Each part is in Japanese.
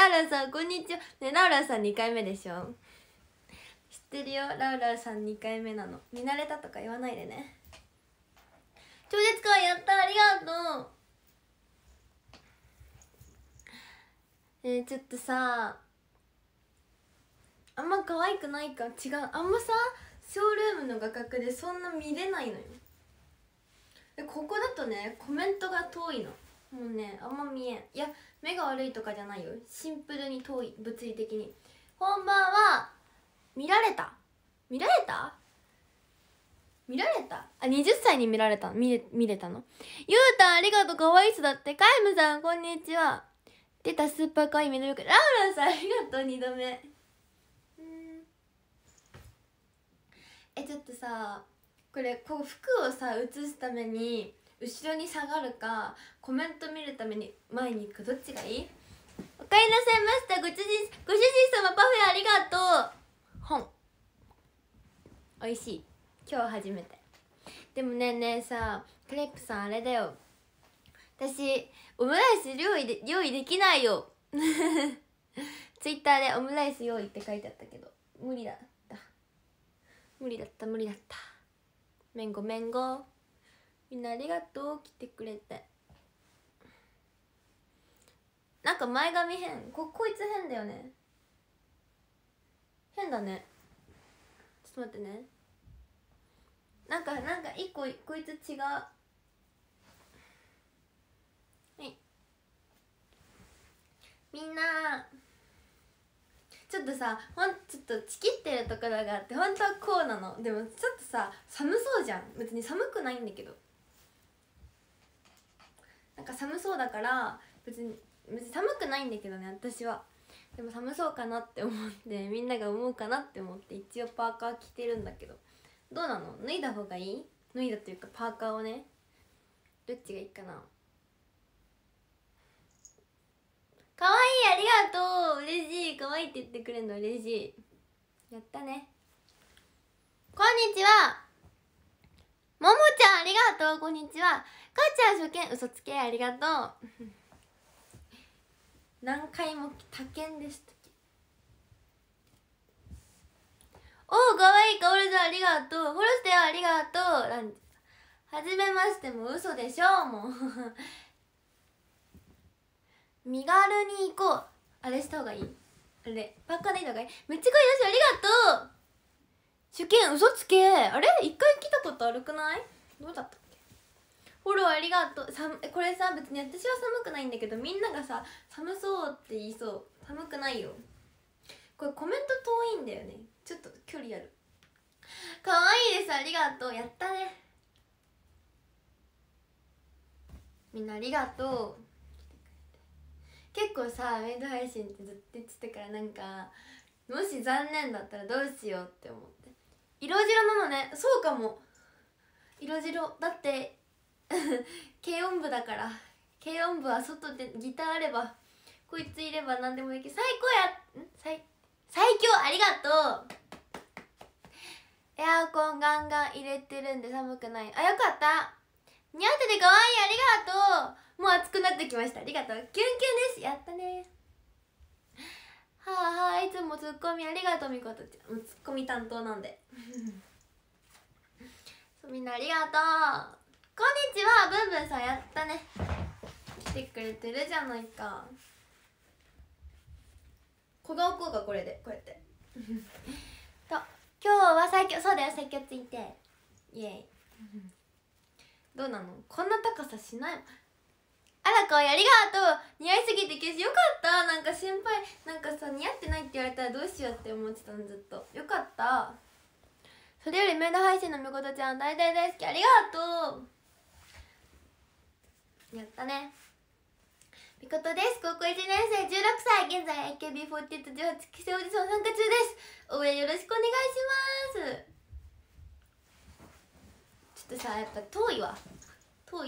ラウラさんこんにちはねラウラさん2回目でしょ知ってるよラウラさん2回目なの見慣れたとか言わないでね超絶かやったありがとうえー、ちょっとさあんま可愛くないか違うあんまさショールームの画角でそんな見れないのよここだとねコメントが遠いのもうねあんま見えんいや目が悪いとかじゃないよシンプルに遠い物理的に本番は見られた見られた見られたあ20歳に見られた見れ見れたのゆうたんありがとうかわいい人だってカイムさんこんにちは出たスーパーかわいいのよルラウランさんありがとう2度目えちょっとさこれこう服をさ写すために後ろに下がるかコメント見るために前に行くどっちがいいおかえりなさいましたご主人ご主人様パフェありがとう本美味しい今日初めてでもねねえさクレープさんあれだよ私オムライス料理で用意できないよ ツイッターでオムライス用意って書いてあったけど無理だった無理だった無理だっためんごめんごみんなありがとう来てくれてなんか前髪変ここいつ変だよね変だねちょっと待ってねなんかなんか一個こいつ違うはいみんなちょっとさほんちょっとチキってるところがあって本当はこうなのでもちょっとさ寒そうじゃん別に寒くないんだけどだから別に別に寒くないんだけどね私はでも寒そうかなって思ってみんなが思うかなって思って一応パーカー着てるんだけどどうなの脱いだ方がいい脱いだというかパーカーをねどっちがいいかなかわいいありがとう嬉しいかわいいって言ってくれるの嬉しいやったねこんにちはももちゃんありがとうこんにちはかーちゃん初見嘘つけありがとう 何回も他県でしたおおかわいいかおるさんありがとうフォローしてありがとうラはじめましても嘘でしょうもう 身軽に行こうあれした方がいいあれパッカーでいいのがいいめっちゃ声出しありがとう受験嘘つけあれ一回来たことあるくないどうだったっけフォローありがとうこれさ別に私は寒くないんだけどみんながさ寒そうって言いそう寒くないよこれコメント遠いんだよねちょっと距離ある可愛いですありがとうやったねみんなありがとう結構さメイド配信ってずっと言ってたからなんかもし残念だったらどうしようって思って色白なのねそうかも色白だって 軽音部だから軽音部は外でギターあればこいついれば何でもいけど、最高やん最最強ありがとうエアコンガンガン入れてるんで寒くないあよかった似合っててかわいありがとうもう暑くなってきましたありがとうキュンキュンですやったねはあはあいつもツッコミありがとうみことちゃんツッコミ担当なんでみんなありがとうこんにちはブンブンさんやったね来てくれてるじゃないか小顔効果これでこうやって と今日は最強そうだよ最強ついてイエイどうなのこんな高さしないあらこういありがとう似合いすぎて決しよかったなんか心配なんかさ似合ってないって言われたらどうしようって思ってたのずっとよかったそれよりメイド配信のみことちゃん大大大好きありがとうやったねみことです高校1年生16歳現在 AKB48 18期生オーディション参加中です応援よろしくお願いしますちょっとさやっぱ遠いわ遠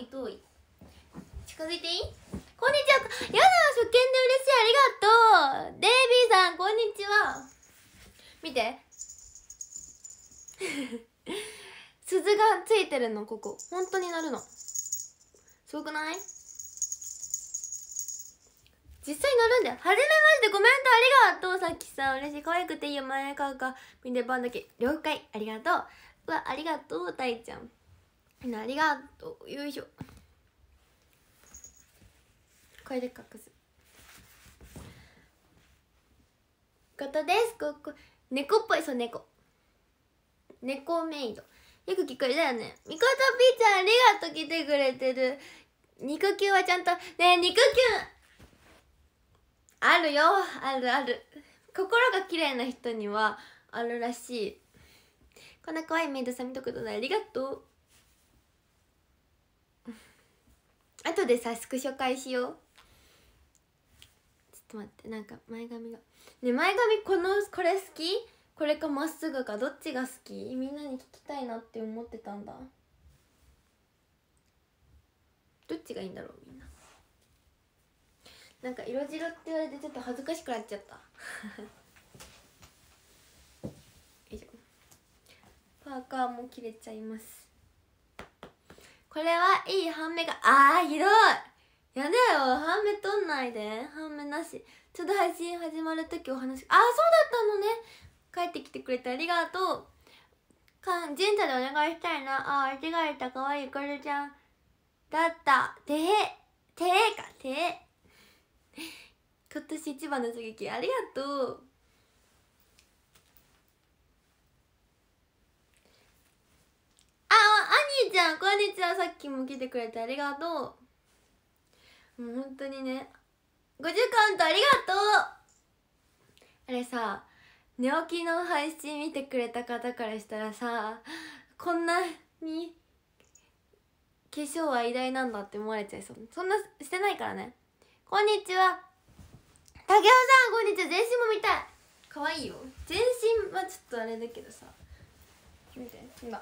い遠い近づいていいこんにちはやだ初見で嬉しいありがとうデイビーさんこんにちは見て 鈴がついてるのここ本当になるのすごくない実際乗るんだよはじめましてコメントありがとうさっきさん嬉しい可愛くていいよ前川が見てみんだけ了解ありがとううわありがとうたいちゃんみんなありがとうよいしょこれで隠すことですここ猫っぽいそう猫猫メイド。よく聞こえたよね。みことぴーちゃんありがとう来てくれてる。肉球はちゃんと、ねえ、肉球あるよあるある。心が綺麗な人にはあるらしい。こんな可愛いメイドさん見たことない。ありがとう。あとでさ、スクショ会しよう。ちょっと待って、なんか前髪が。ね前髪この、これ好きこれかまっすぐかどっちが好きみんなに聞きたいなって思ってたんだどっちがいいんだろうみんななんか色白って言われてちょっと恥ずかしくなっちゃった パーカーも切れちゃいますこれはいい半目があーひどいやだよ半目取んないで半目なしちょうど配信始まる時お話ああそうだったのね帰ってきてくれてありがとうかん神社でお願いしたいなああ間違えたかわいいカルちゃんだったてへてへかてへ今年一番の刺激ありがとうああ兄ちゃんこんにちはさっきも来てくれてありがとうもう本当にね50カウントありがとうあれさ寝起きの配信見てくれた方からしたらさこんなに化粧は偉大なんだって思われちゃいそうそんなしてないからねこんにちは竹雄さんこんにちは全身も見たい可愛いよ全身はちょっとあれだけどさ見て今ち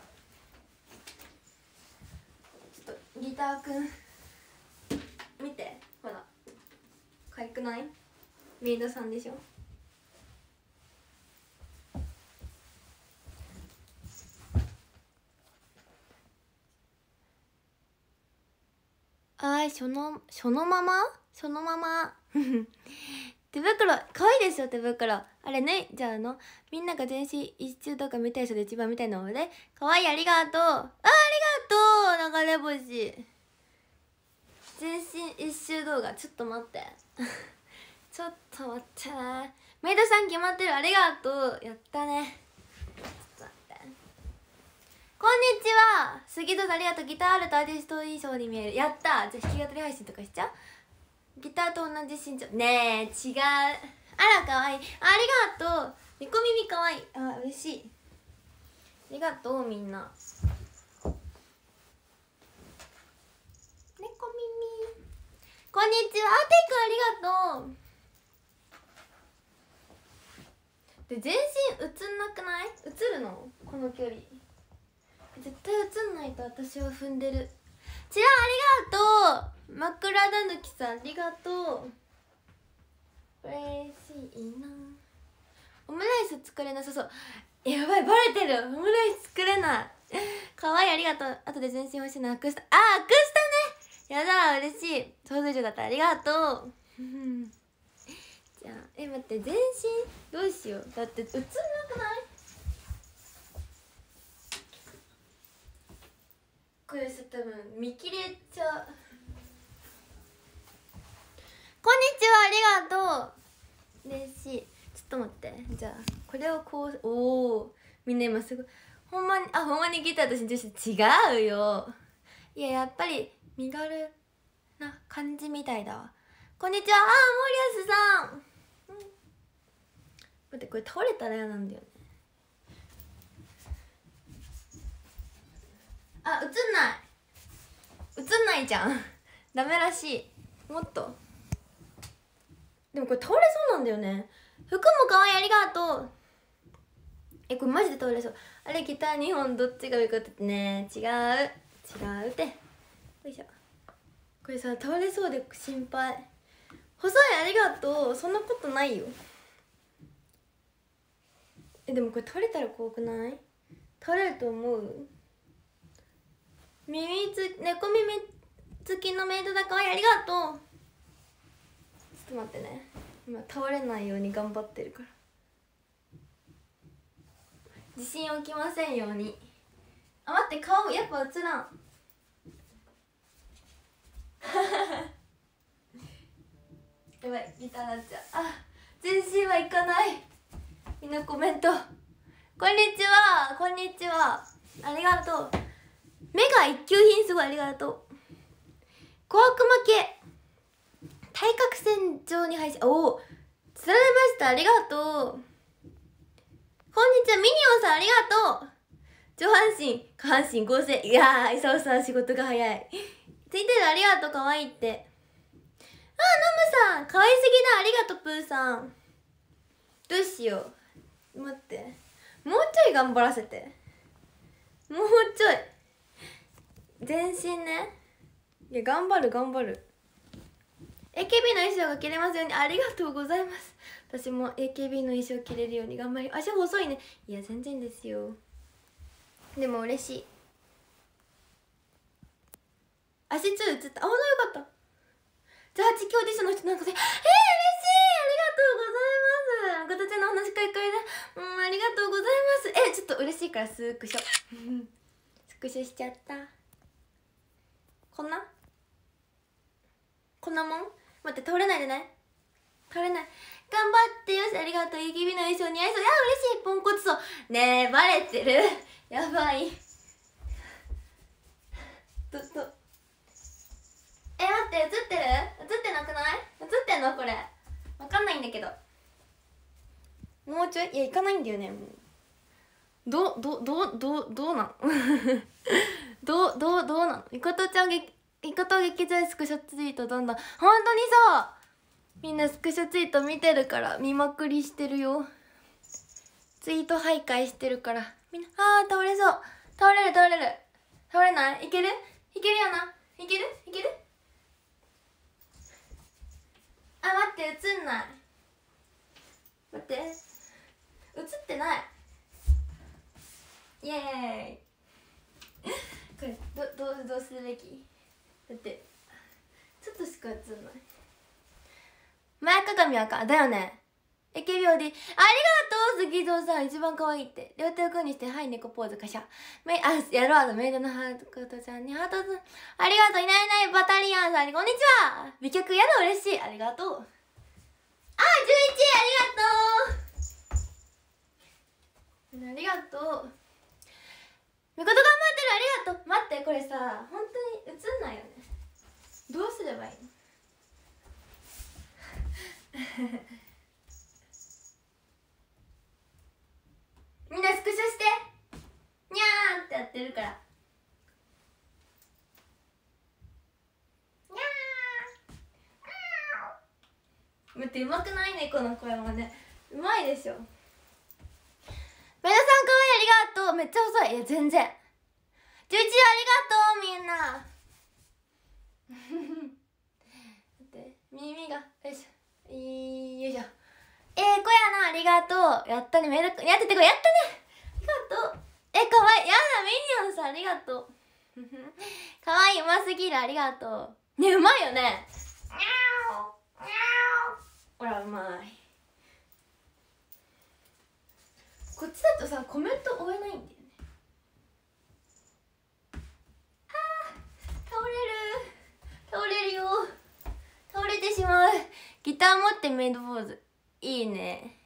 ょっとギターくん見てほらかわいくないメイドさんでしょあーそのそのままそのまま 手袋可愛いですよ手袋あれねじゃああのみんなが全身一周とか見たい人で一番見たいのね可愛いありがとうあありがとう流れ星全身一周動画ちょっと待って ちょっと待ってメイドさん決まってるありがとうやったねこんにちは杉戸ダリアとギターあるとアーティスト印象に見えるやったじゃあ弾き語り配信とかしちゃうギターと同じ身長ねえ違うあらかわいいありがとう猫耳かわいいあ嬉しいありがとうみんな猫耳こんにちはあてくんありがとうで全身映んなくない映るのこの距離絶対映んないと私は踏んでるちらありがとう枕だぬきさんありがとう嬉しいなオムライス作れなさそうやばいバレてるオムライス作れない可愛いありがとう後で全身欲しいのなくしたあなくしたねやだ嬉しい想像以上だったありがとうじゃあえ待って全身どうしようだって映んなくないこれさ多分見切れちゃうこんにちはありがとう嬉しいちょっと待ってじゃあこれをこうおおみんな今すごいほんまにあほんまにギター私女子違うよいややっぱり身軽な感じみたいだわこんにちはああ森保さん、うん、待ってこれ倒れたら嫌なんだよねあ映んない映んないじゃん ダメらしいもっとでもこれ倒れそうなんだよね服も可愛いありがとうえこれマジで倒れそうあれー2本どっちが上かってね違う違うってよいしょこれさ倒れそうで心配細いありがとうそんなことないよえでもこれ取れたら怖くない取れると思う耳つ猫耳付きのメイドだかわいいありがとうちょっと待ってね今倒れないように頑張ってるから自信起きませんようにあ待って顔やっぱ映らん やばいギターなっちゃうあ全身はいかないみんなコメントこんにちはこんにちはありがとう目が一級品すごいありがとう小悪魔系対角線上に配信おおつられましたありがとうこんにちはミニオンさんありがとう上半身下半身合成いやーいさおさん仕事が早いついてるありがとうかわいいってあノムさんかわいすぎだありがとうプーさんどうしよう待ってもうちょい頑張らせてもうちょい全身ねいや頑張る頑張る AKB の衣装が着れますようにありがとうございます私も AKB の衣装着れるように頑張り足細いねいや全然ですよでも嬉しい足つ映ったあほんとよかったじゃあ地球ディションの人なんかで「えー、嬉しいありがとうございます」ちゃんの話かいかいで「うんありがとうございます」えちょっと嬉しいからスクショ スクショしちゃったこんなこんなもん待って倒れないでね倒れない頑張ってよしありがとうゆきの衣装似合いそういや嬉しいポンコツそうねえバレてるやばいどどえ待って映ってる映ってなくない映ってんのこれわかんないんだけどもうちょいいや行かないんだよねもうどどどどどうなの どどどうなのいことちゃんげいこと劇剤スクショツイートどんどん本当にそうみんなスクショツイート見てるから見まくりしてるよツイート徘徊してるからみんなあー倒れそう倒れる倒れる倒れないいけるいけるよないけるいけるあ待って映んない待って映ってないイエーイこれどどうどうするべきだってちょっとしか映んない前かがみはかだよね AKB OD ありがとう杉蔵さん一番可愛いって両手を組にしてはい猫ポーズかしゃあやろうのメイドのハートちゃんにハートずありがとういないいないバタリアンさんにこんにちは美脚やだ嬉しいありがとうあ十11ありがとうありがとうみこと頑張ってるありがとう待ってこれさ本当に映んないよねどうすればいいの みんなスクショしてにゃーってやってるからにゃー待ってうまくないねこの声もねうまいでしょ皆さん可愛いありがとうめっちゃ遅いいや全然11ありがとうみんなで 耳がよいしょよいしょええー、子やなありがとうやったねめだやっててこやったねありがとうえかわいいやだミニオンさんありがとうかわ いいうますぎるありがとうねうまいよねほらうまいこっちだとさコメント追えないんだよねあー倒れる倒れるよ倒れてしまうギター持ってメイドポーズいいね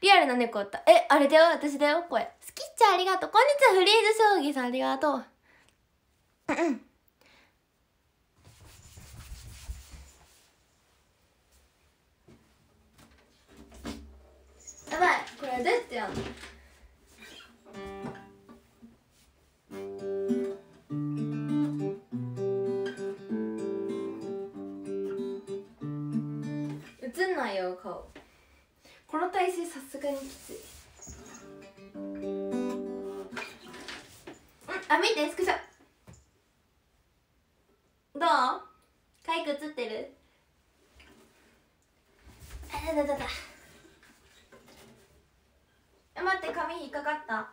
リアルな猫あったえあれだよ私だよ声好きっちゃありがとうこんにちはフリーズ将棋さんありがとううんやばいこれどうやってやんの映んないよ顔この体勢さすがにきついうんあ見てスクショどうかいく映ってるあだだだだ待って髪引っかかった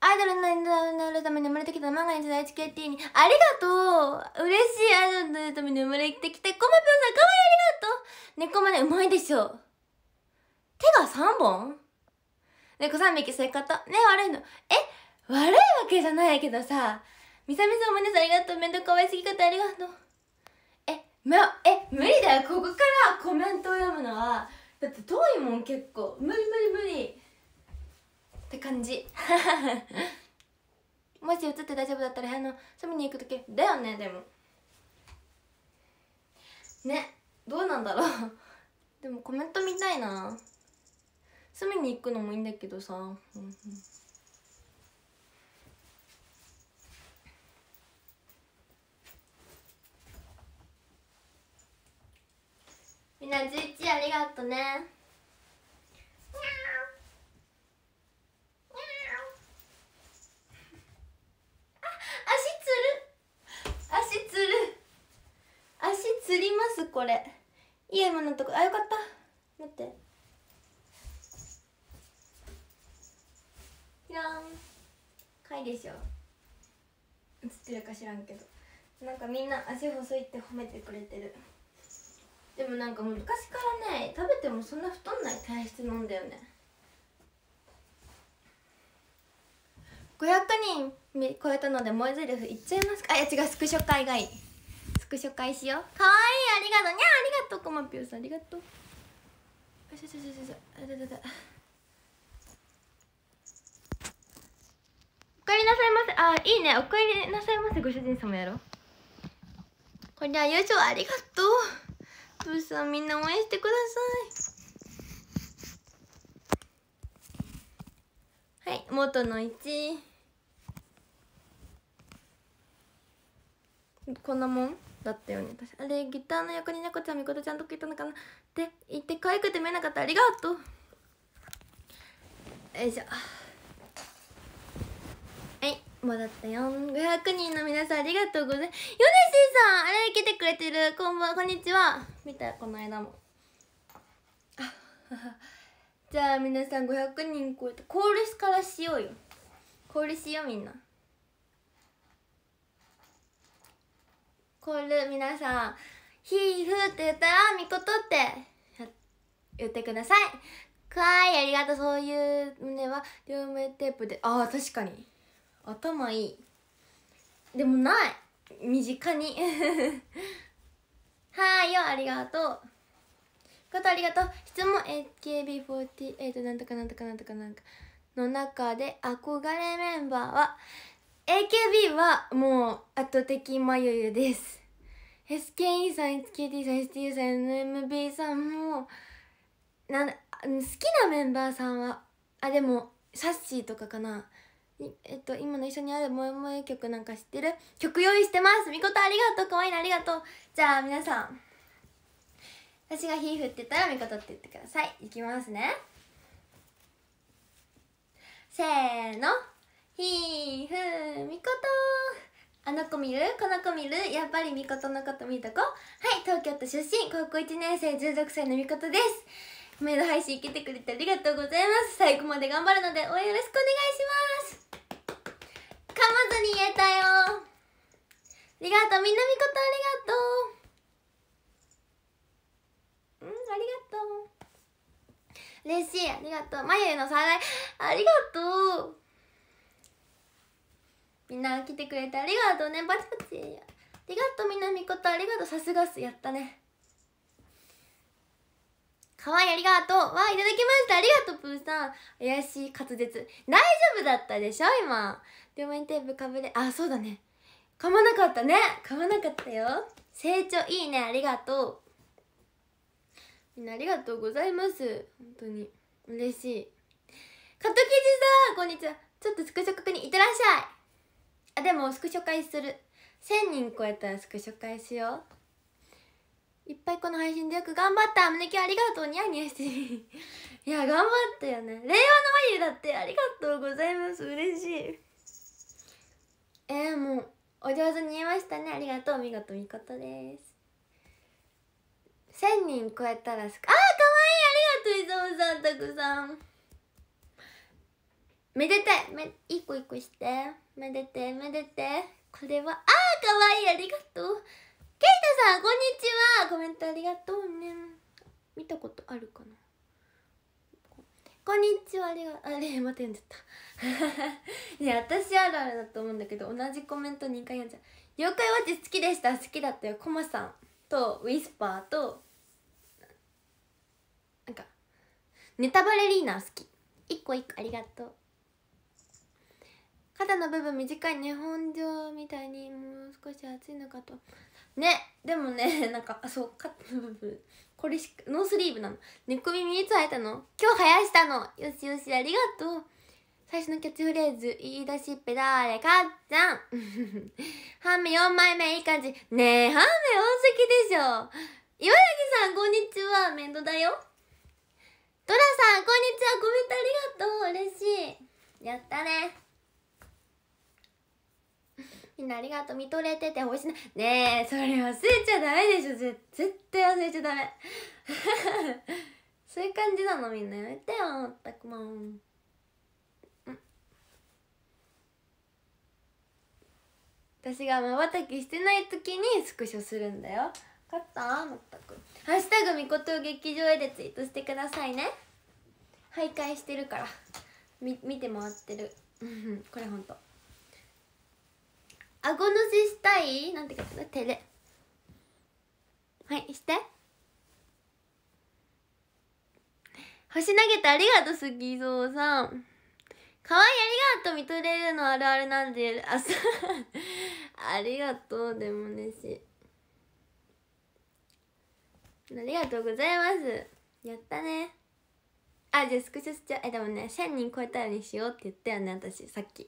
アイドルになるために生まれてきた漫画に時代 HKT にありがとう嬉しいアイドルになるために生まれてきたコマピョンさんかわいいありがとう猫まねうまいでしょ手が3本猫3匹そういうことね悪いのえ悪いわけじゃないけどさみさみさんもねありがとうめ面倒かわいすぎ方ありがとうま、え無理だよここからコメントを読むのはだって遠いもん結構無理無理無理って感じ もし映って大丈夫だったら部屋の隅に行く時だよねでもねどうなんだろうでもコメント見たいな隅に行くのもいいんだけどさ、うんみんな11ありがとねあ足つる足つる足つりますこれいや今のとこあよかった待ってピラんかいでしょ映ってるか知らんけどなんかみんな足細いって褒めてくれてるでもなんか昔からね食べてもそんな太んない体質なんだよね500人超えたので萌えゼリフいっちゃいますかあいや違うスクショ会がいいスクショ会しようかわいいありがとうにゃありがとうコマピューさんありがとうあしょしょしょしょあおかえりなさいませあいいねおかえりなさいませご主人様やろこりゃよいしょありがとうプーさんみんな応援してくださいはい元の1こんなもんだったよねあれギターの横に猫ちゃんみことちゃんとくいたのかなって言って可愛くて見えなかったありがとうよいしょもだったよ500人の皆さんありがとうございますヨネシーさんあれ来てくれてるこんばんこんにちは見たこの間もあ じゃあ皆さん500人超えて、コールからしようよコールしようみんなコール皆さん「ひーふー」って言ったら「みこと」って言ってくださいかわいいありがとうそういう胸は両目テープでああ確かに頭いいでもない身近に はいよありがとうことありがとう質問 AKB48 なんとかなんとかなんとかなんかの中で憧れメンバーは AKB はもう圧倒的まゆゆです SKE さん h k t さん STU さん NMB さんもなん好きなメンバーさんはあでもさっしーとかかなえっと、今の一緒にあるもえもえ曲なんか知ってる曲用意してますみことありがとうかわいいなありがとうじゃあ皆さん私が火振ってたらみことって言ってくださいいきますねせーのひーふみことあの子見るこの子見るやっぱりみことのこと見とこはい東京都出身高校1年生16歳のみことですメイド配信来てくれてありがとうございます最後まで頑張るので応援よろしくお願いしますかまずに言えたよありがとうみんなみことありがとううんありがとう嬉しいありがとう眉の再来ありがとうみんな来てくれてありがとうねパチパチありがとうみんなみことありがとうさすがっすやったねかわいいありがとうわあいただきましたありがとうプーさん怪しい滑舌大丈夫だったでしょ今両面テープかぶれあそうだね噛まなかったね噛まなかったよ成長いいねありがとうみんなありがとうございます本当に嬉しいカトキジさんこんにちはちょっとスクショ確認いってらっしゃいあでもスクショ会する1000人超えたらスクショ会しよういっぱいこの配信でよく頑張った胸キュンありがとうニヤニヤして いや頑張ったよね令和の眉だってありがとうございます嬉しいえー、もうお上手に言えましたねありがとう見事見事です1000人超えたらすかあーかわいいありがとう伊沢さんたくさんめでてめ一個一個してめでてめでてこれはあーかわいいありがとうイタさんこんにちはコメントありがとうね見たことあるかなこんにちはありがあれ待って読んじゃった いや私あるあるだと思うんだけど同じコメント2回読んじゃう「妖怪ウォッチ好きでした好きだったよコマさん」と「ウィスパー」となんか「ネタバレリーナ好き」1個1個ありがとう肩の部分短い日本上みたいにもう少し厚いのかとねでもね なんかあそうカッ これしノースリーブなの猫耳いつ生えたの今日生やしたのよしよしありがとう最初のキャッチフレーズ言い出しっぺだれかっちゃん 半目4枚目いい感じねえ半目多すぎでしょ岩柳さんこんにちは面倒だよドラさんこんにちはコメントありがとう嬉しいやったねみんなありがとう見とれててほしいなねえそれ忘れちゃダメでしょ絶対忘れちゃダメ そういう感じなのみんなやめてよまったくもん私がまばたきしてない時にスクショするんだよ分かったまったく「ハッシュタグみこと劇場へ」でツイートしてくださいね徘徊してるからみ見て回ってるこれほんと顎のせしたいなんて書いのあるはいして星投げてありがとうすぎぞうさんかわいいありがとう見とれるのあるあるなんであありがとうでもねしありがとうございますやったねあじゃあスクショしちゃうえでもね1000人超えたようにしようって言ったよね私さっき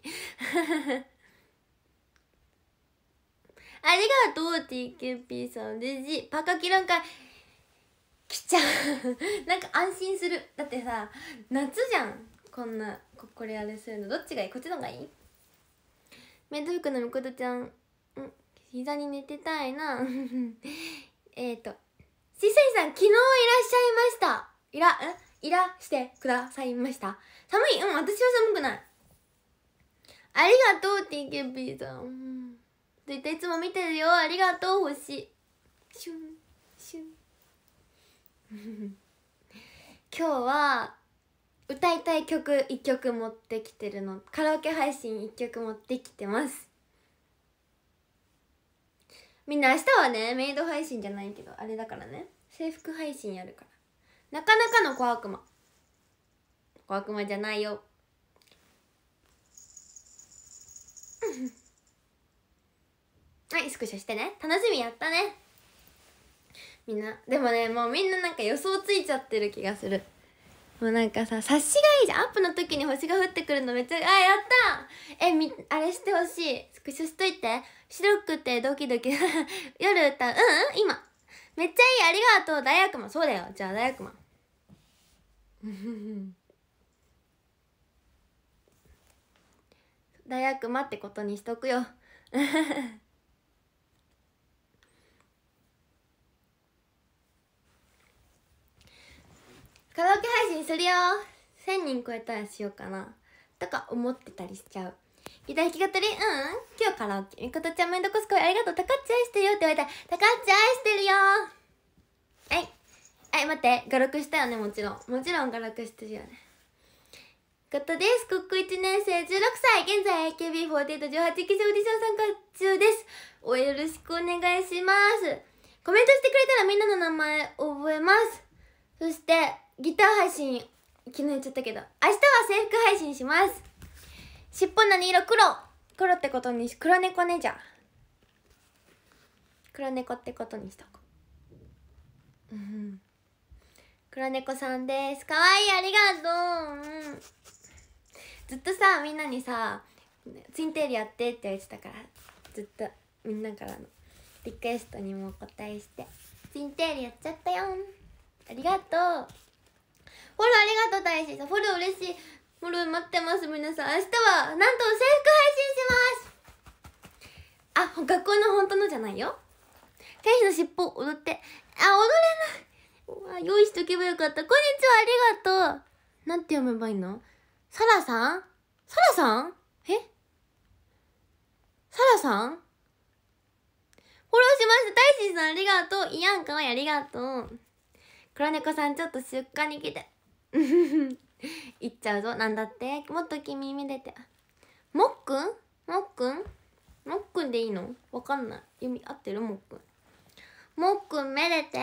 ありがとう t q p さんでジパカ切らんかい着ちゃうなんか安心するだってさ夏じゃんこんなここれあれするのどっちがいいこっちの方がいいメイド服のみことちゃんん膝に寝てたいな えっとシセイさん昨日いらっしゃいましたいらんいらしてくださいました寒いうん私は寒くないありがとう t q p さん絶対いつも見てるよありがとう星シュンシュン 今日は歌いたい曲1曲持ってきてるのカラオケ配信1曲持ってきてますみんな明日はねメイド配信じゃないけどあれだからね制服配信やるからなかなかの小悪魔小悪魔じゃないよ Mm-hmm. はいスクショしてね楽しみやったねみんなでもねもうみんななんか予想ついちゃってる気がするもうなんかさ察しがいいじゃんアップの時に星が降ってくるのめっちゃあやったえみあれしてほしいスクショしといて白くてドキドキ 夜歌うん、うん、今めっちゃいいありがとう大悪魔そうだよじゃあ大悪魔 大悪魔ってことにしとくよ カラオケ配信するよ1000人超えたらしようかなとか思ってたりしちゃういただ弾き語りうん今日カラオケみことちゃんめんどこすこいありがとうたかっち愛してるよって言われたらたかっち愛してるよはいはい待って画クしたよねもちろんもちろん画クしてるよねことです国ック1年生16歳現在 AKB4818 期生オーディション参加中ですおよろしくお願いしますコメントしてくれたらみんなの名前覚えますそしてギター配信昨日言っちゃったけど明日は制服配信します尻尾何色黒黒ってことにし黒猫ねじゃ黒猫ってことにしとこう、ん、黒猫さんですかわいいありがとう、うん、ずっとさみんなにさツインテールやってって言ってたからずっとみんなからのリクエストにもお答えしてツインテールやっちゃったよありがとうフォローありがとう大志さんフォロー嬉しいフォロー待ってます皆さん明日はなんと制服配信しますあ学校の本当のじゃないよ天使の尻尾踊ってあ踊れない用意しとけばよかったこんにちはありがとうなんて読めばいいのサラさんサラさんえサラさんフォローしました。大臣さんありがとう。イやンかわいありがとう。黒猫さんちょっと出荷に来て。行っちゃうぞなんだってもっと君見れてもっくんもっくんもっくんでいいのわかんない読み合ってるもっくんもっくんめでて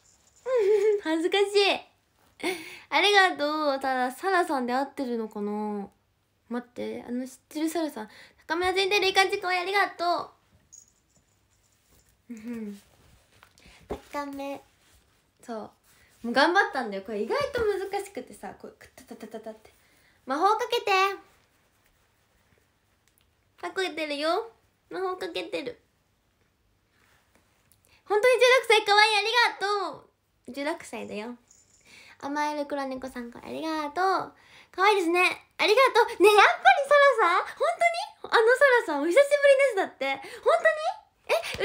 恥ずかしいありがとうただサラさんで合ってるのかな待ってあの知ってるサラさん高村先生でいい感じかわいありがとう高めそうもう頑張ったんだよこれ意外と難しくてさこうタタタタタって魔法かけてかけてるよ魔法かけてる本当に16歳かわいいありがとう16歳だよ甘える黒猫さんからありがとう可愛いですねありがとうねやっぱりソラさん本当にあのソラさんお久しぶりですだって本当にえ嬉しい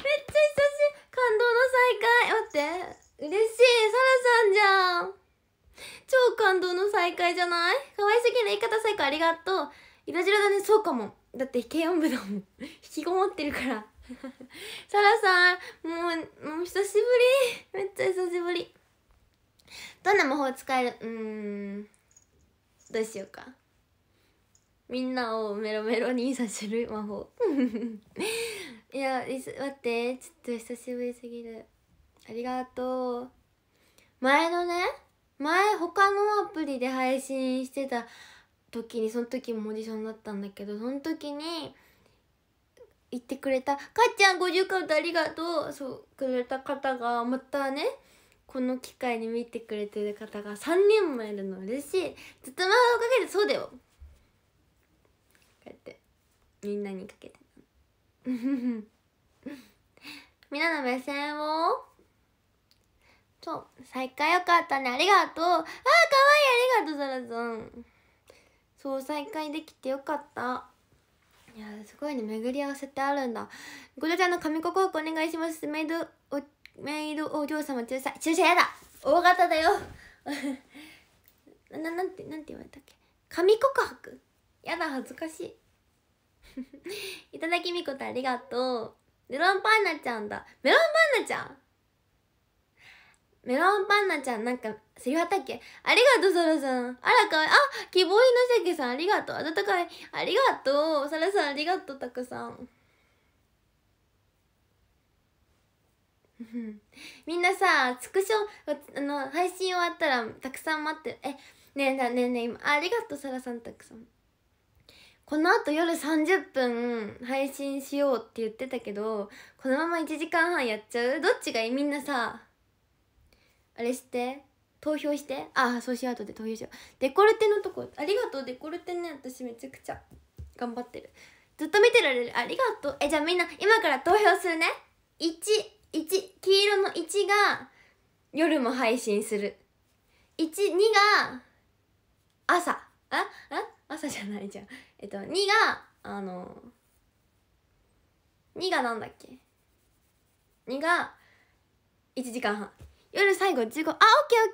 めっちゃ久しぶり感動の再会待って嬉しいサラさんじゃん超感動の再会じゃない可愛すぎる言い方最高ありがとういたじらだねそうかもだって軽音部だもん引きこもってるからサラさんもうもう久しぶりめっちゃ久しぶりどんな魔法使えるうーんどうしようかみんなをメロメロにさせる魔法 いや待ってちょっと久しぶりすぎるありがとう。前のね、前他のアプリで配信してた時に、その時もオーディションだったんだけど、その時に、言ってくれた、かっちゃん50カウントありがとうそうくれた方が、またね、この機会に見てくれてる方が3人もいるの嬉しいずっと前のをかけて、そうだよこうやってみんなにかけてみんなの目線をそう。最下よかったね。ありがとう。ああ、かわいい。ありがとう、ザラさん。そう、再会できてよかった。いや、すごいね。巡り合わせってあるんだ。ゴリちゃんの神告白お願いします。メイド、お、メイドお嬢様注射。注射やだ大型だよ な、なんて、なんて言われたっけ神告白やだ、恥ずかしい。いただきみことありがとう。メロンパンナちゃんだ。メロンパンナちゃんメロンパンナちゃん、なんか、セリフあったっけありがとう、サラさん。あら、かわいい。あ、希望ひなさけさん、ありがとう。温かい。ありがとう。サラさん、ありがとう、たくさん。みんなさ、スクショ、あの、配信終わったら、たくさん待ってる。え、ねえ、ねえねえ、今、ありがとう、サラさん、たくさん。この後夜30分配信しようって言ってたけど、このまま1時間半やっちゃうどっちがいいみんなさ、あれして投票してああそうしよう後で投票しようデコルテのとこありがとうデコルテね私めちゃくちゃ頑張ってるずっと見てられるありがとうえじゃあみんな今から投票するね11黄色の1が夜も配信する12が朝ああ朝じゃないじゃんえっと2があの2がなんだっけ2が1時間半夜最後15あオッケーオッ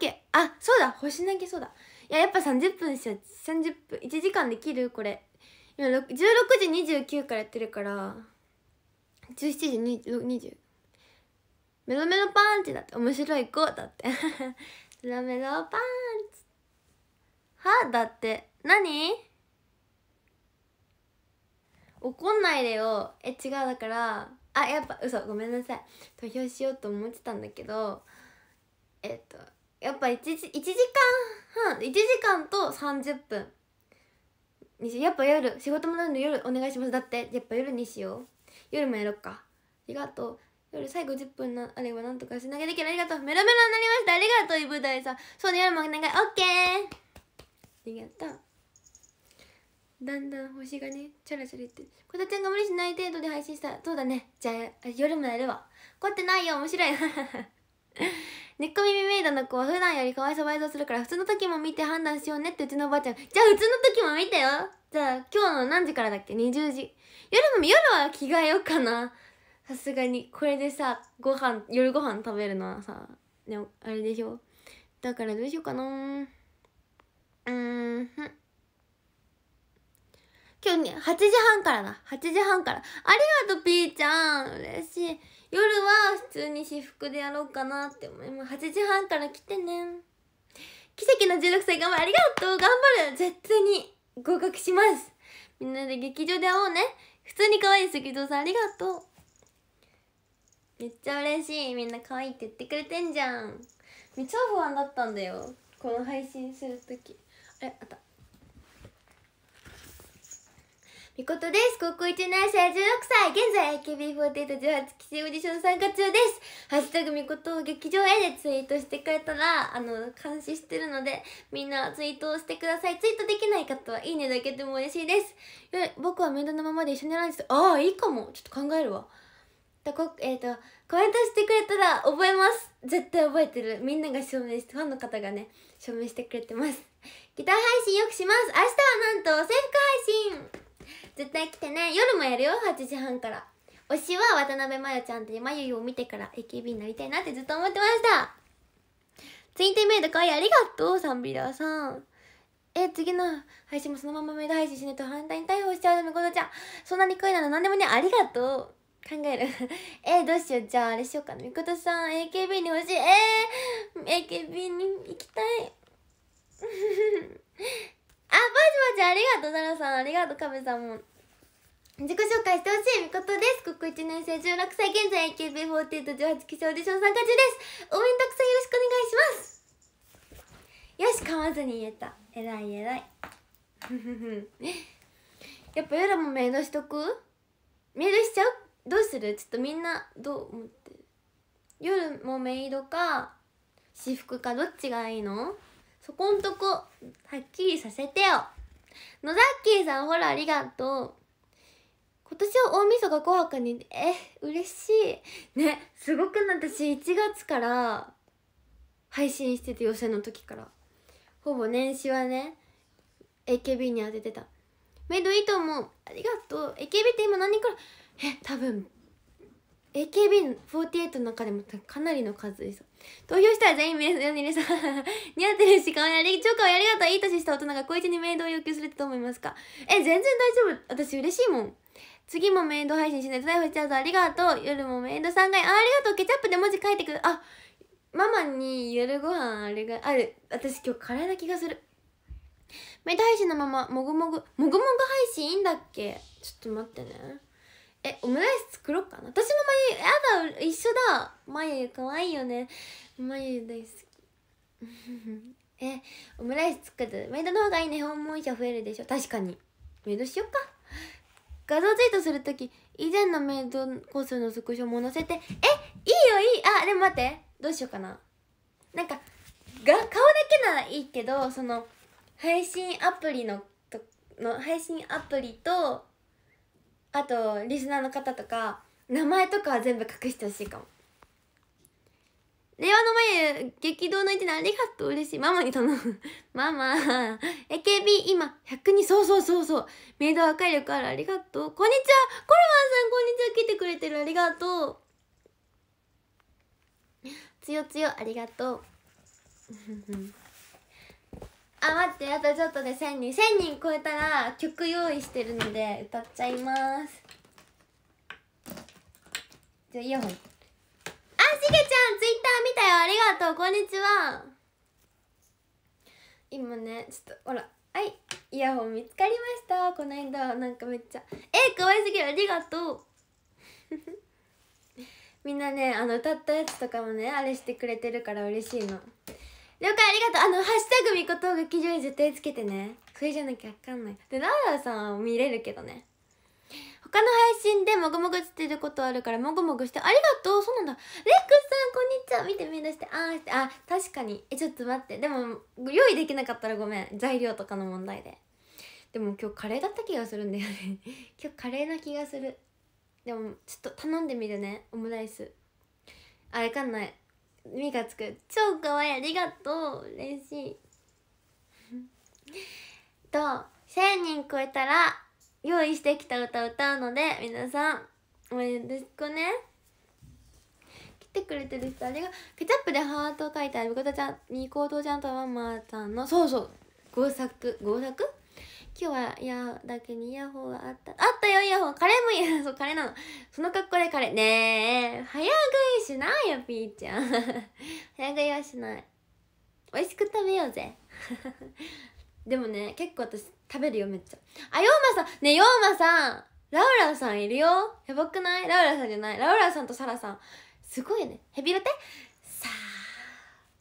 ケーあそうだ星投げそうだいややっぱ30分しちゃう30分1時間できるこれ今16時29からやってるから17時20メロメロパンチだって面白いこうだって メロメロパンチはだって何怒んないでよえ違うだからあやっぱ嘘ごめんなさい投票しようと思ってたんだけどえっとやっぱ 1, 1時間半1時間と30分にしやっぱ夜仕事もなるので夜お願いしますだってやっぱ夜にしよう夜もやろっかありがとう夜最後10分なあればなんとかしなきゃできるありがとうメロメロになりましたありがとうイブダイさんそうね夜もお願いオッケーありがとうだんだん星がねチャラチャラいってこたちゃんが無理しない程度で配信したそうだねじゃあ夜もやるわやってないよ面白い根っ耳メイドの子は普段より可愛さ倍増するから普通の時も見て判断しようねってうちのおばあちゃんじゃあ普通の時も見てよじゃあ今日の何時からだっけ20時夜も夜は着替えようかなさすがにこれでさご飯夜ご飯食べるのはさねあれでしょだからどうしようかなうん今日ね8時半からだ8時半からありがとうピーちゃん嬉しい夜は普通に私服でやろうかなって思います8時半から来てね奇跡の16歳頑張れありがとう頑張る絶対に合格しますみんなで劇場で会おうね普通に可愛い杉蔵さんありがとうめっちゃ嬉しいみんな可愛いって言ってくれてんじゃんめっちゃ不安だったんだよこの配信する時あれあったみことです。高校1年生16歳。現在 AKB4818 期生オーディション参加中です。ハッシュタグみことを劇場へでツイートしてくれたら、あの、監視してるので、みんなツイートをしてください。ツイートできない方はいいねだけでも嬉しいです。僕は面倒なままで一緒にランチああ、いいかも。ちょっと考えるわ。とこえっ、ー、とコメントしてくれたら覚えます絶対覚えてるみんなが証明してファンの方がね証明してくれてますギター配信よくします明日はなんと制服配信絶対来てね夜もやるよ8時半から推しは渡辺麻由ちゃんって麻ゆを見てから AKB になりたいなってずっと思ってましたツインテーメイドかわいいありがとうサンビラーさんえ次の配信もそのままメイド配信しないと反対に逮捕しちゃうのみことちゃんそんなに恋なら何でもねありがとう考える えどうしようじゃああれしようかなみことさん AKB に欲しいえー、AKB に行きたいあ、まじまじ、ありがとう、奈良さん。ありがとう、カメさんも。自己紹介してほしいみことです。高校1年生、16歳、現在 AKB4818 期生オーディション参加中です。応援たくさんよろしくお願いします。よし、噛まずに言えた。えらいえらい。やっぱヨラもメイドしとくメイドしちゃうどうするちょっとみんなどう思ってる夜もメイドか私服かどっちがいいのそこんとこはっきりさせてよ野ザッキーさんほらありがとう今年は大晦日紅白にえ嬉しいねすごくな私1月から配信してて予選の時からほぼ年始はね AKB に当ててたメイドいと思う。ありがとう AKB って今何人くらいえ多分 AKB48 の中でもかなりの数いそう投票したら全員皆さん、皆さん、似合ってるし、可愛い。超か愛い。ありがとう。いい年した大人が高一にメイドを要求するってどう思いますかえ、全然大丈夫。私嬉しいもん。次もメイド配信しないと逮捕しちゃうぞ。ありがとう。夜もメイドさんが、あ、ありがとう。ケチャップで文字書いてくる。あ、ママに夜ご飯あれが、ある。私今日カレーな気がする。メイド配信のまま、もぐもぐ、もぐもぐ配信いいんだっけちょっと待ってね。えオムライス作ろっかな私も眉やだ一緒だ眉か可いいよね眉大好き えオムライス作るメイドの方がいいね訪問者増えるでしょ確かにメイドしよっか画像ツイートするとき以前のメイドコースのスクショも載せてえいいよいいあでも待ってどうしようかななんかが顔だけならいいけどその配信アプリのとの配信アプリとあとリスナーの方とか名前とかは全部隠してほしいかも令和の眉激動の一年ありがとう嬉しいママに頼む ママ AKB 今100人そうそうそうそうメイド破壊力あるありがとうこんにちはコロワンさんこんにちは来てくれてるありがとうつよつよありがとうあ待ってあとちょっとで1000人1000人超えたら曲用意してるので歌っちゃいますじゃあイヤホンあしげちゃんツイッター見たよありがとうこんにちは今ねちょっとほらはいイヤホン見つかりましたこの間なんかめっちゃえ可いすぎるありがとう みんなねあの歌ったやつとかもねあれしてくれてるから嬉しいの了解ありがとうあの「ハッシュタグみことが記事に絶対つけてねそれじゃなきゃわかんないでナダルさんは見れるけどね他の配信でもぐもぐしてることあるからもぐもぐしてありがとうそうなんだレックスさんこんにちは見てみ出してあーしてあ確かにえちょっと待ってでも用意できなかったらごめん材料とかの問題ででも今日カレーだった気がするんだよね 今日カレーな気がするでもちょっと頼んでみるねオムライスあれかんない目がつく超かわいいありがとう嬉しい と1000人超えたら用意してきた歌を歌うので皆さん応援よろしね来てくれてる人ありがケチャップでハートを描いたみことちゃんみことちゃんとママさんのそうそう合作合作今日はやだけにイヤホンがあったあったよイヤホンカレーもイヤ そうカレーなのその格好でカレーねえ早食いしないよピーちゃん 早食いはしない美味しく食べようぜ でもね結構私食べるよめっちゃあヨーマさんねヨーマさんラウラさんいるよやばくないラウラさんじゃないラウラさんとサラさんすごいねヘビロテさあ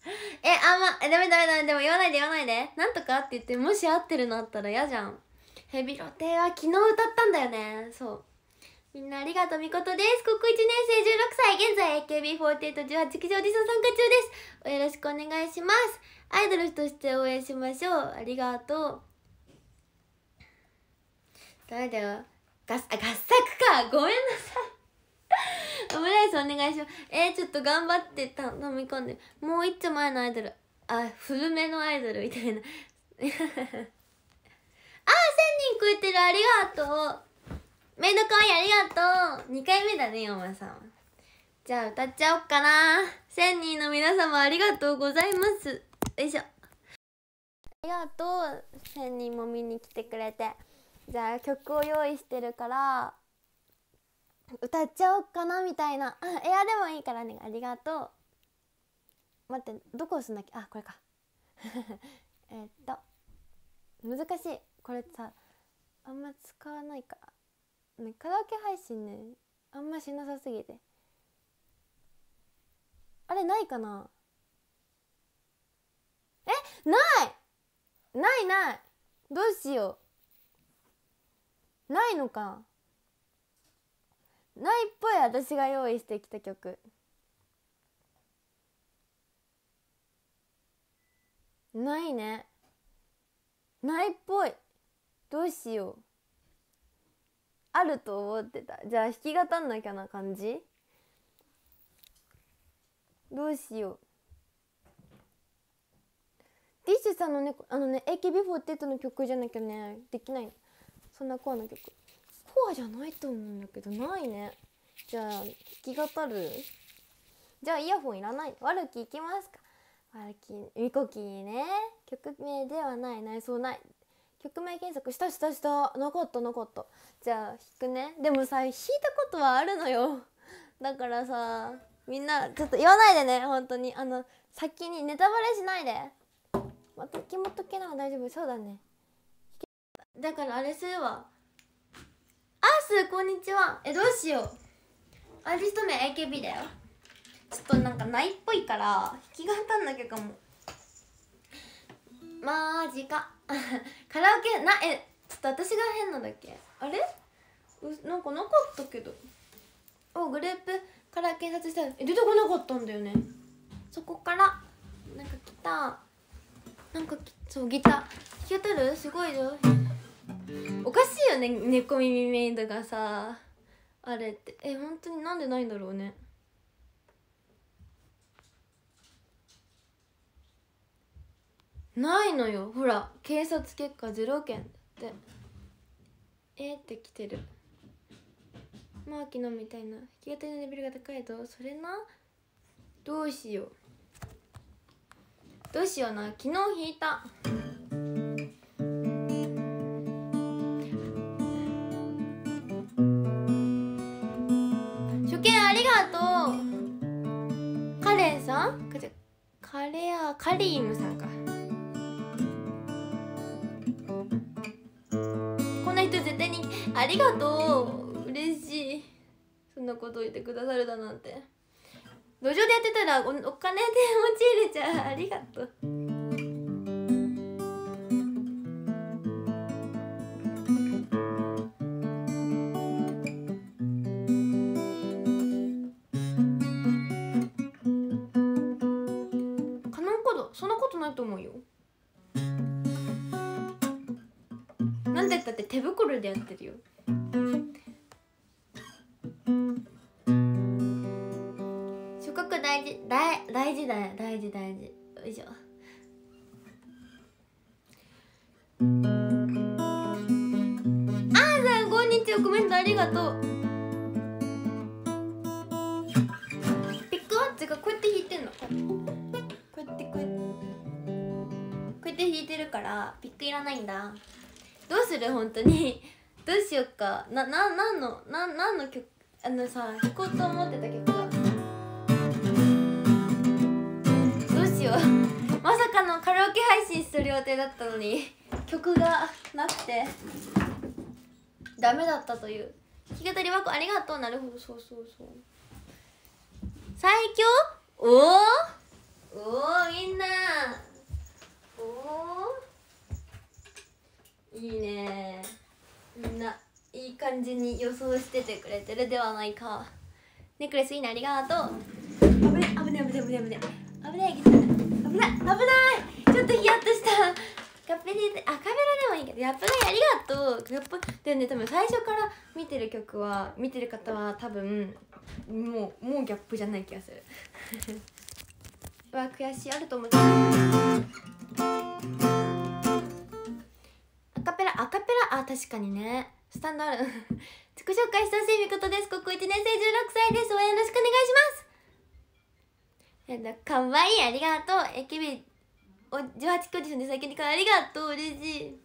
えあんまえダメダメダメでも言わないで言わないでなんとかって言ってもし合ってるのあったら嫌じゃんヘビロテは昨日歌ったんだよねそうみんなありがとうみことです高校1年生16歳現在 AKB4818 期生オーディション参加中ですよろしくお願いしますアイドルとして応援しましょうありがとう誰だよガス合作かごめんなさい オムライスお願いしますえー、ちょっと頑張ってた飲み込んでもう一丁前のアイドルあ古めのアイドルみたいな あ千1000人超えてるありがとうめんどくわいいありがとう2回目だねヨマさんじゃあ歌っちゃおっかな1000人の皆様ありがとうございますよいしょありがとう1000人も見に来てくれてじゃあ曲を用意してるから歌っちゃおうかなみたいな「いやでもいいからねありがとう」待ってどこ押すんだっけあこれか えっと難しいこれさあんま使わないから、ね、カラオケ配信ねあんましなさすぎてあれないかなえないないないどうしようないのかないっぽい私が用意してきた曲ないねないっぽいどうしようあると思ってたじゃあ弾き語んなきゃな感じどうしようティッシュさんのねあのね AKB48 の曲じゃなきゃねできないそんなコアな曲ポアじゃないと思うんだけどないねじゃあ弾き語るじゃあイヤホンいらないワルキー行きますかワルキーミコキーね曲名ではない内装ない曲名検索したしたした残った残ったじゃあ弾くねでもさ弾いたことはあるのよだからさみんなちょっと言わないでね本当にあの先にネタバレしないでまた気持っとけな大丈夫そうだねだからあれするわすこんにちはえどうしようアーティスト名 AKB だよちょっとなんかないっぽいから弾き語んなきゃかもマジかカラオケなえちょっと私が変なんだっけあれうなんかなかったけどおグループから検察したえ出てこなかったんだよねそこからなんか来たなんかそうギター弾けてるすごいじゃんおかしいよね猫耳メイドがさあれってえ本当になんでないんだろうねないのよほら警察結果0件ってえー、ってきてるマーキ日みたいな弾き語りのレベルが高いとそれなどうしようどうしような昨日弾いたれやカリームさんかこんな人絶対にありがとう嬉しいそんなこと言ってくださるだなんて路上でやってたらお金で持ち入れちゃうありがとう本当にどうしよっかなななんのななんの曲あのさ弾こうと思ってた曲がどうしようまさかのカラオケ配信する予定だったのに曲がなくてダメだったという弾き語り箱ありがとうなるほどそうそうそう最強おおおおみんなじに予想しててくれてるではないかネックレスいいねありがとう危ね危ね危ね危ね危ね危ない危ない危ない危ないちょっとヒヤッとしたカペリあカメラでもいいけどやっぱりありがとうやっぱでね多分最初から見てる曲は見てる方は多分もうもうギャップじゃない気がする わ悔しいあると思ってアカペラアカペラあ確かにねスタンドある 自己紹介したいみことです高校1年生16歳です応援よろしくお願いしますえっかわいいありがとう AKB18 期オーディションで最近にかありがとう嬉しい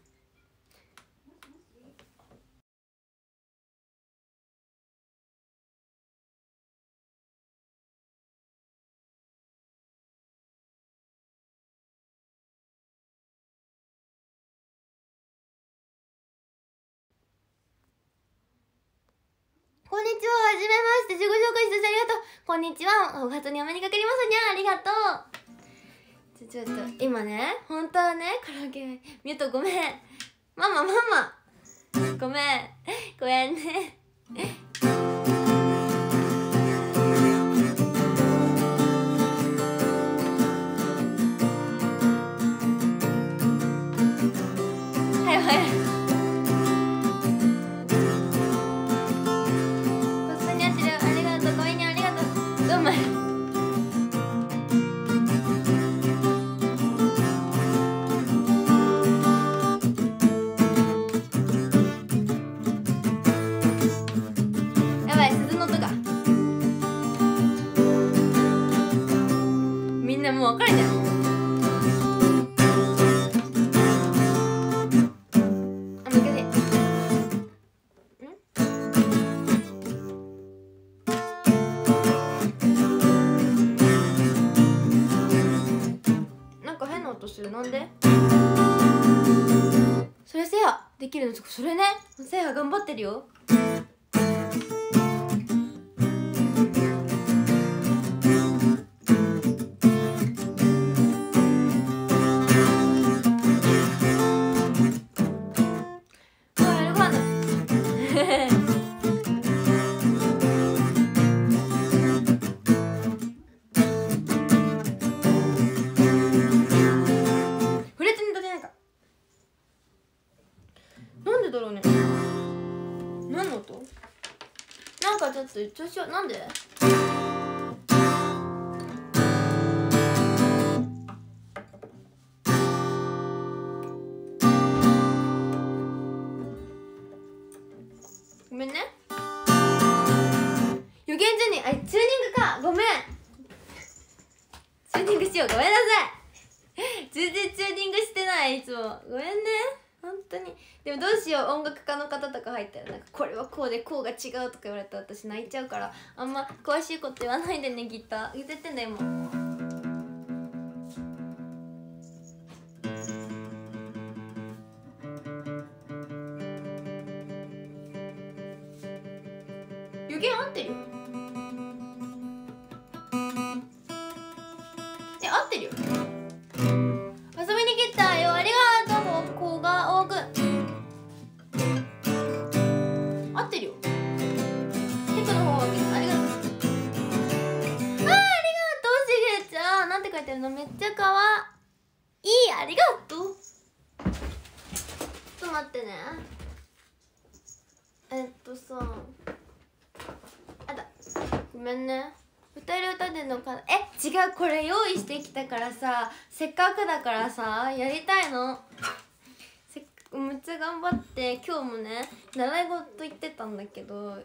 にちは。はじめまして。自己紹介してありがとう。こんにちは。お初にお目にかかりますにゃ。ありがとう。ちょ、ちょっと、今ね、本当はね、カラオケ、ミュートごめん。ママ、ママ。ごめん。ごめんね。頑張ってるよと言っちゃしようなんでごめんね予言中にあチューニングかごめんチューニングしようごめんなさい全然チューニングしてないいつもごめんね本当にでもどうしよう音楽家の方とか入ったらなんかこれはこうでこうが違うとか言われたら私泣いちゃうからあんま詳しいこと言わないでねギター言っててねもう。予言合ってるよめんね歌える歌でのかえ違うこれ用意してきたからさせっかくだからさやりたいのせっむっちゃ頑張って今日もね習い事行ってたんだけど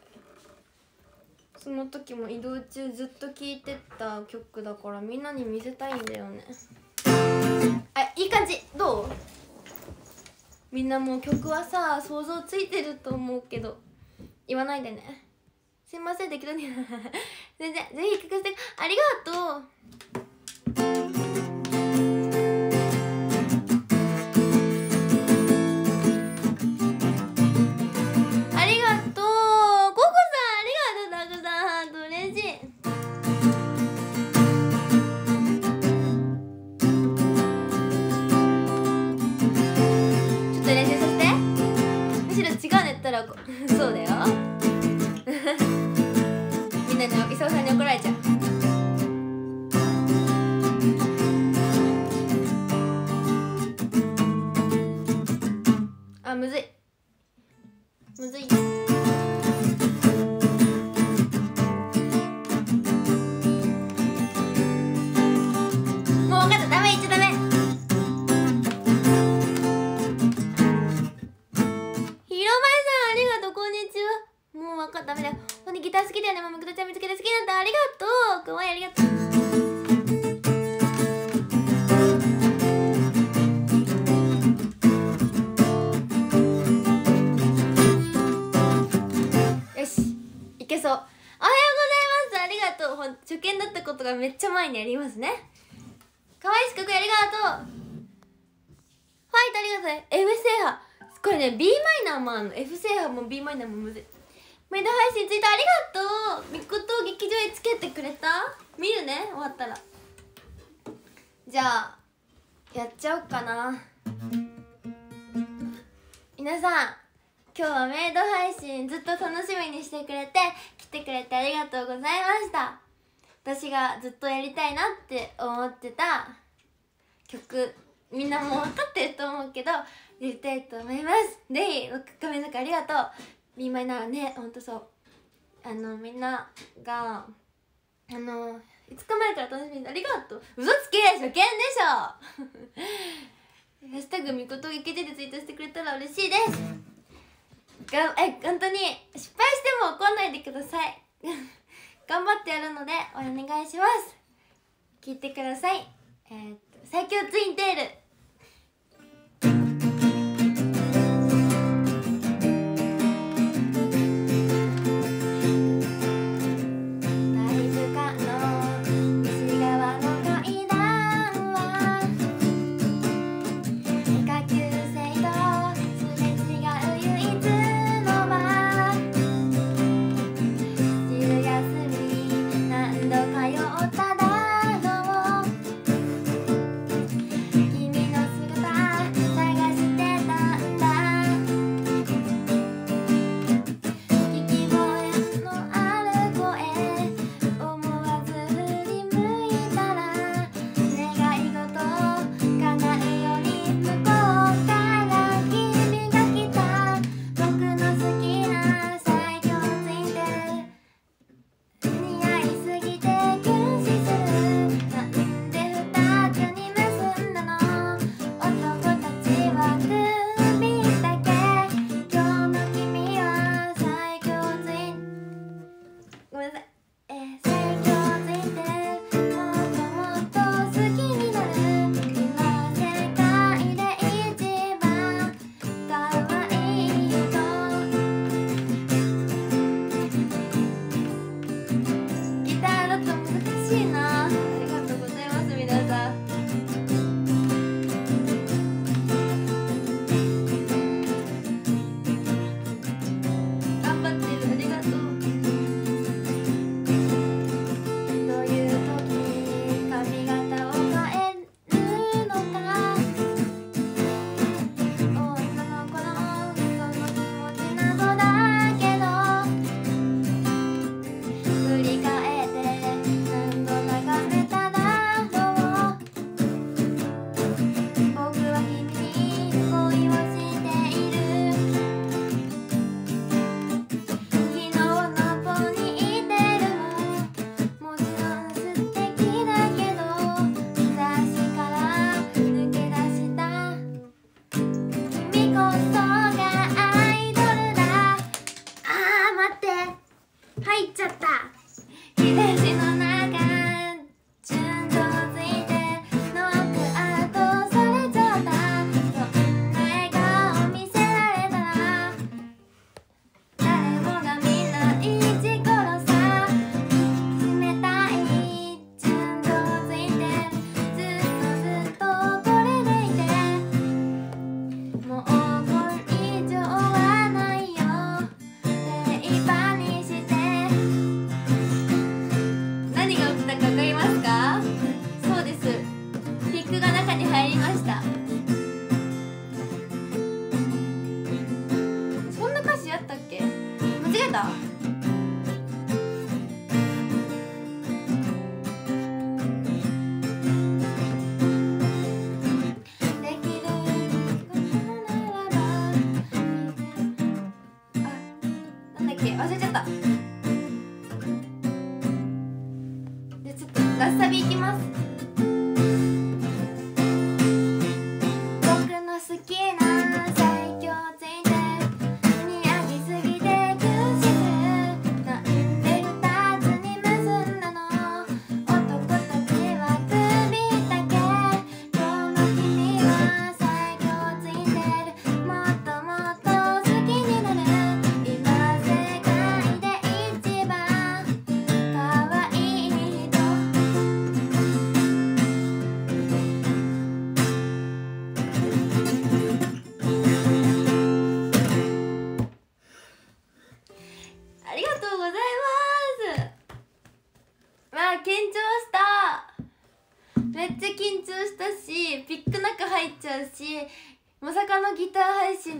その時も移動中ずっと聴いてた曲だからみんなに見せたいんだよねあいい感じどうみんなもう曲はさ想像ついてると思うけど言わないでねすいません適当に 全然ぜひ聞かせてありがとうがめっちゃ前にありますねかわいしかありがとうファイトありがとう F 制覇これね B マイナーもあの F 制覇も B マイナーもむずいメイド配信ついてありがとうみこと劇場へつけてくれた見るね終わったらじゃあやっちゃおうかな皆さん今日はメイド配信ずっと楽しみにしてくれて来てくれてありがとうございました私がずっとやりたいなって思ってた曲みんなもう分かってると思うけどやりたいと思いますぜひ6日目のありがとうみんなならねほんとそうあのみんながあの5日前から楽しみにありがとう嘘つけ初見でしょ ハッシュタグみこといけてでツイートしてくれたら嬉しいですがえ本当に失敗しても怒んないでください頑張ってやるのでお願いします聞いてくださいえー、っと最強ツインテール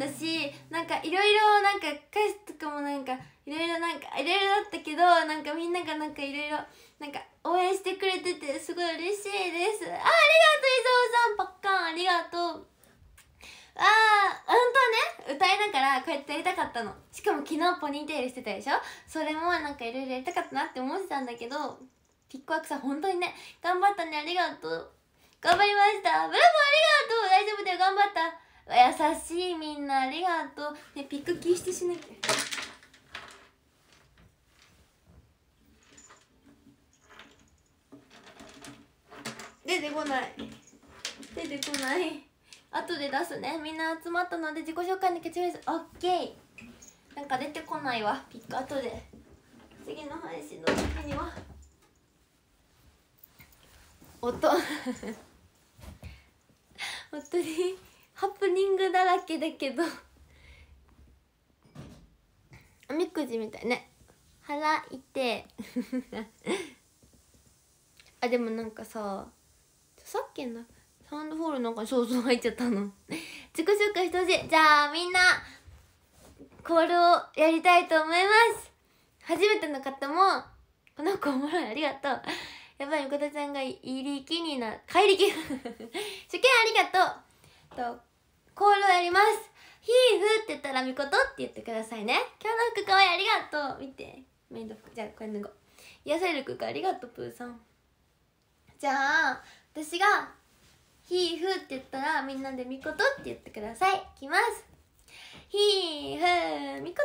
だしなんかいろいろなんか歌詞とかもなんかいろいろなんかいろいろだったけどなんかみんながなんかいろいろなんか応援してくれててすごい嬉しいですあありがとう伊沢さんパッカンありがとうああ本当はね歌いながらこうやってやりたかったのしかも昨日ポニーテールしてたでしょそれもなんかいろいろやりたかったなって思ってたんだけどピックワークさん本当にね頑張ったねありがとう頑張りましたブラボーありがとう大丈夫だよ頑張った優しいみんなありがとうねピック消してしなきゃ出てこない出てこない後で出すねみんな集まったので自己紹介のキャッチフレーズオッケーなんか出てこないわピック後で次の配信の時には音 本当にハプニングだらけだけどおみくじみたいね腹いて あでもなんかささっきのサウンドホールなんかそ像入っちゃったの自己紹介してほしいじゃあみんなコールをやりたいと思います初めての方もこの子おもろいありがとうやばい、ゆかたちゃんが入り気にな、り力 初見ありがとうとコールをやりますヒーフって言ったらみことって言ってくださいね今日の服かわいいありがとう見てメイド服じゃあこれ脱ごう癒される空間ありがとうプーさんじゃあ私が「ひーふー」って言ったらみんなで「みこと」って言ってくださいいきますひーふーみこ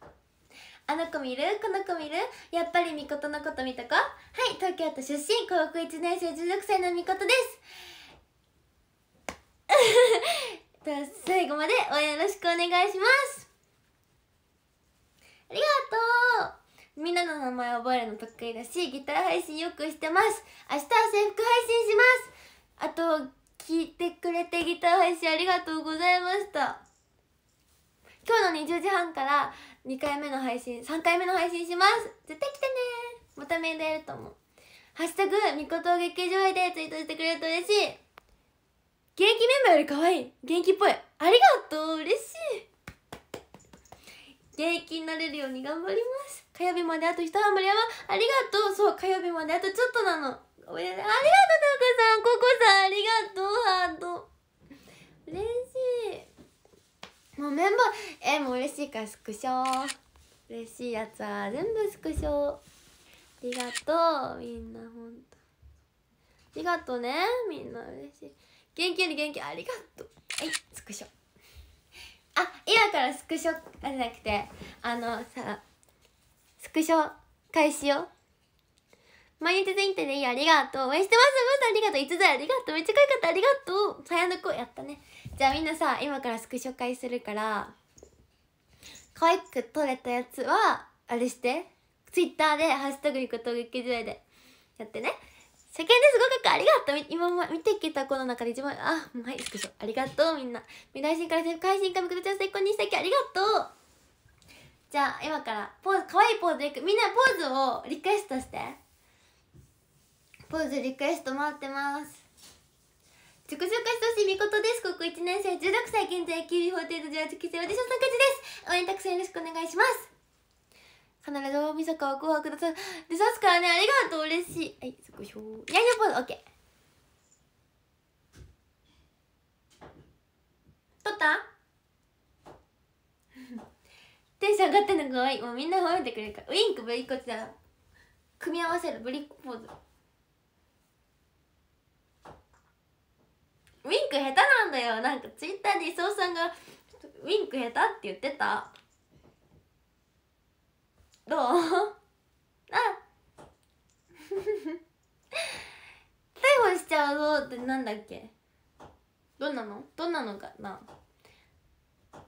とあの子見るこの子見るやっぱりみことのこと見たかはい東京都出身高校1年生16歳のみことです 最後まで応援よろしくお願いしますありがとうみんなの名前覚えるの得意だしギター配信よくしてます明日は制服配信しますあと聞いてくれてギター配信ありがとうございました今日の20時半から2回目の配信3回目の配信します絶対来てねまたメールやると思う「ハッシュタグみこと劇場へ」でツイートしてくれると嬉しい現役メンバーより可愛い現役っぽいありがとう嬉しい現役になれるように頑張ります火曜日まであと一頑張りやばありがとうそう火曜日まであとちょっとなのめありがとうタくさんココさんありがとうハート嬉しいもうメンバーえもう嬉しいからスクショ嬉しいやつは全部スクショありがとうみんなほんとありがとうねみんな嬉しい元気元気ありがとうはいスクショあ今からスクショじゃなくてあのさスクショ開始よ毎日ツインテでいいありがとう応援してますまずありがとういつだありがとうめっちゃ可愛かったありがとうさやの子やったねじゃあみんなさ今からスクショ始するから可愛く撮れたやつはあれしてツイッターで「ハッシュタグにこと劇場でやってね初見ですごくありがとう今ま見てきた子の中で一番あはいスクショありがとうみんな未来人から世ン、人からめちゃ最高にし素け、ありがとうじゃあ今からポーズ可愛いポーズでいくみんなポーズをリクエストしてポーズリクエスト待ってます自己紹介してほしいみことです高校1年生16歳現在キ b 48 18期生オーディション参加です応援たくさんよろしくお願いします必ず大晦日は紅白ださでさすからねありがとう嬉しいはいそこひょーやいやポーズケー撮った テンション上がってんのかわいいもうみんな褒めてくれるからウインクぶりっこちだ組み合わせるぶりっこポーズウィンク下手なんだよなんかツイッターで伊藤さんが「ウィンク下手」って言ってたどう あ逮捕 しちゃうぞってなんだっけどんなのどんなのかな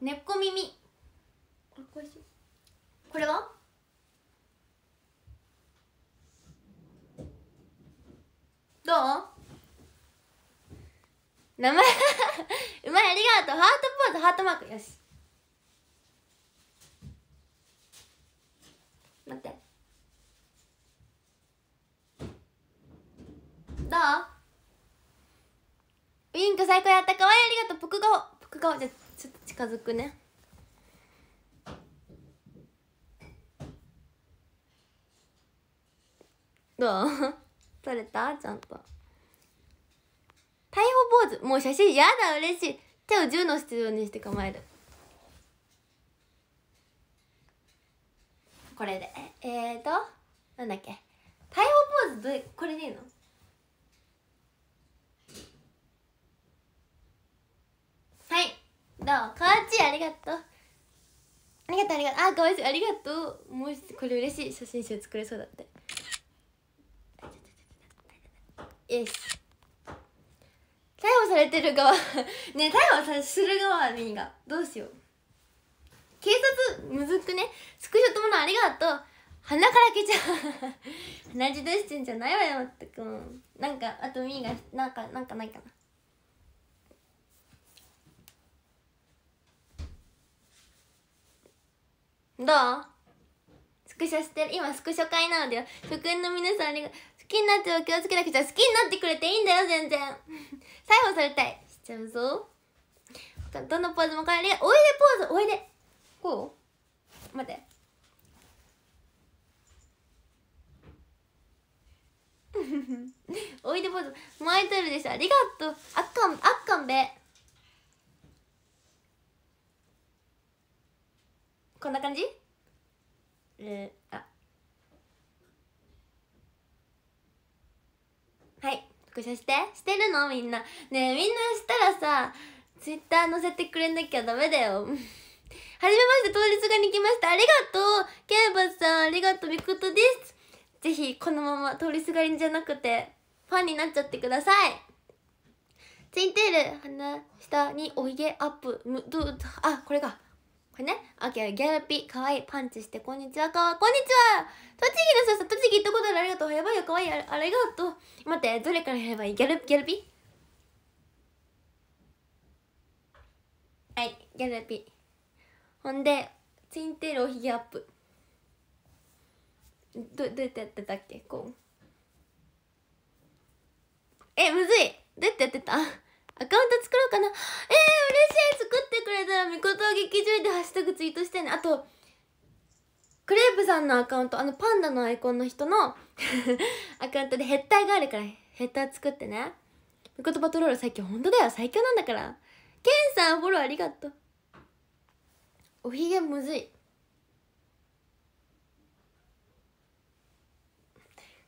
猫っこ耳これはどう名前 うまいありがとうハートポーズハートマークよし待ってどうウィンク最高やったかわいいありがとうポクガオポクガオじゃちょっと近づくねどう撮 れたちゃんと逮捕ポーズもう写真やだ嬉しい手を1の質量にして構えるこれでえーとなんだっけ逮捕ポーズどれこれでいいのはいどうこっちありがとうありがとうありがとうあかわいそうありがとうもうこれ嬉しい写真集作れそうだってよし逮捕されてる側 ね逮捕さする側でいいがどうしよう警察むずくねスクショ友のありがとう鼻からけちゃう鼻血出してんじゃないわよまったくんなんかあとみーがなんかなんかないかなどうスクショしてる今スクショ会なのでよ職員の皆さんありが好きになっては気をつけなくちゃ好きになってくれていいんだよ全然 逮捕されたいしちゃうぞどのポーズも変えるおいでポーズおいでこう待ってお いでぼうずマイトルでしたありがとうあっかんあっかんべこんな感じえー、あはい復写してしてるのみんなねえみんなしたらさツイッター載せてくれなきゃダメだよはじめまして、通りすがに来ました。ありがとうケンバスさん、ありがとう、みことです。ぜひ、このまま通りすがりじゃなくて、ファンになっちゃってください。ツインテール、鼻下におひげアップ、む、ど、あ、これか。これね。オッケー、ギャルピ、かわいい、パンチして、こんにちは、かわ、こんにちは栃木のさ、栃木行ったことあるありがとう。やばいよ、かわいい、ありがとう。待って、どれからやればいいギャルギャルピはい、ギャルピ。ほんでツインテールおひげアップどどうやってやってたっけこうえむずいどうやってやってたアカウント作ろうかなえー、嬉しい作ってくれたらみこと劇場でハッシュタグツイートしてねあとクレープさんのアカウントあのパンダのアイコンの人の アカウントでヘッダーがあるからヘッダー作ってねみことパトロール最強ほんとだよ最強なんだからケンさんフォローありがとうおひげむずい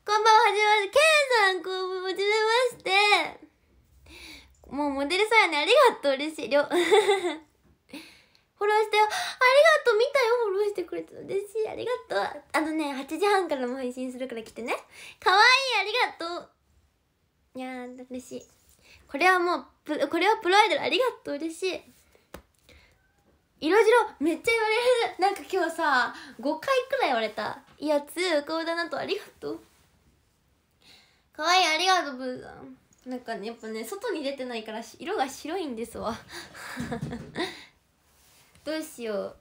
こんばんははじめましてケンさんこんばんはじめましてもうモデルさんやねありがとう嬉しいよ フォローしてよありがとう見たよフォローしてくれて嬉しいありがとうあのね8時半からも配信するから来てねかわいいありがとういやー嬉しいこれはもうこれはプロアイドルありがとう嬉しい色白めっちゃ言われるなんか今日さ5回くらい言われた「いや強い顔だなとありがとう」「かわいいありがとうブーさん」なんかねやっぱね外に出てないから色が白いんですわ どうしよ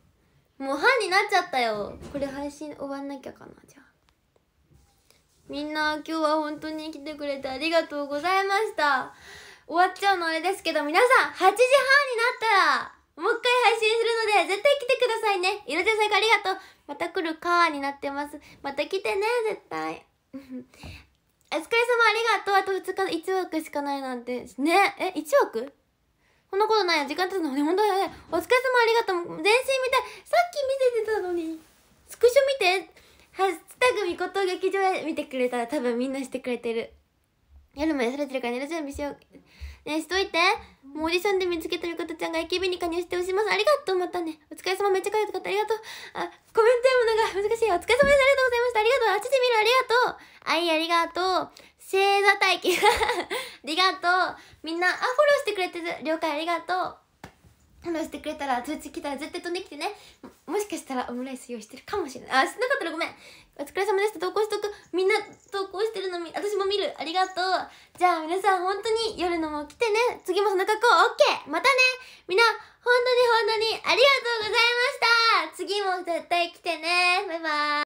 うもう半になっちゃったよこれ配信終わんなきゃかなじゃあみんな今日は本当に来てくれてありがとうございました終わっちゃうのあれですけど皆さん8時半になったらもう一回配信するので、絶対来てくださいね。いろちゃん最後ありがとう。また来るかーになってます。また来てね、絶対。お疲れ様ありがとう。あと2日、1枠しかないなんて。ねえ、1枠そんなことないよ。時間経つのね、ほんとだね。お疲れ様ありがとう。全身見たい。さっき見せてたのに。スクショ見て。ハッシュタグみこと劇場へ見てくれたら多分みんなしてくれてる。夜も痩されてるから寝る準備しよう。ねえ、しといて。もうオーディションで見つけたるかたちゃんが AKB に加入しておします。ありがとう、またね。お疲れ様、めっちゃかゆかった。ありがとう。あ、コメント読むのが難しい。お疲れ様です。ありがとうございました。ありがとう。あっちで見る、ありがとう。あい、ありがとう。星座待機。ありがとう。みんな、あ、フォローしてくれてる。了解、ありがとう。フォローしてくれたら、通知来たら絶対飛んできてねも。もしかしたらオムライス用意してるかもしれない。あ、しなかったらごめん。お疲れ様でした。投稿しとく。みんな投稿してるのみ、私も見る。ありがとう。じゃあ皆さん本当に夜のも来てね。次もその格好 OK! またねみんな、本当に本当にありがとうございました次も絶対来てねバイバーイ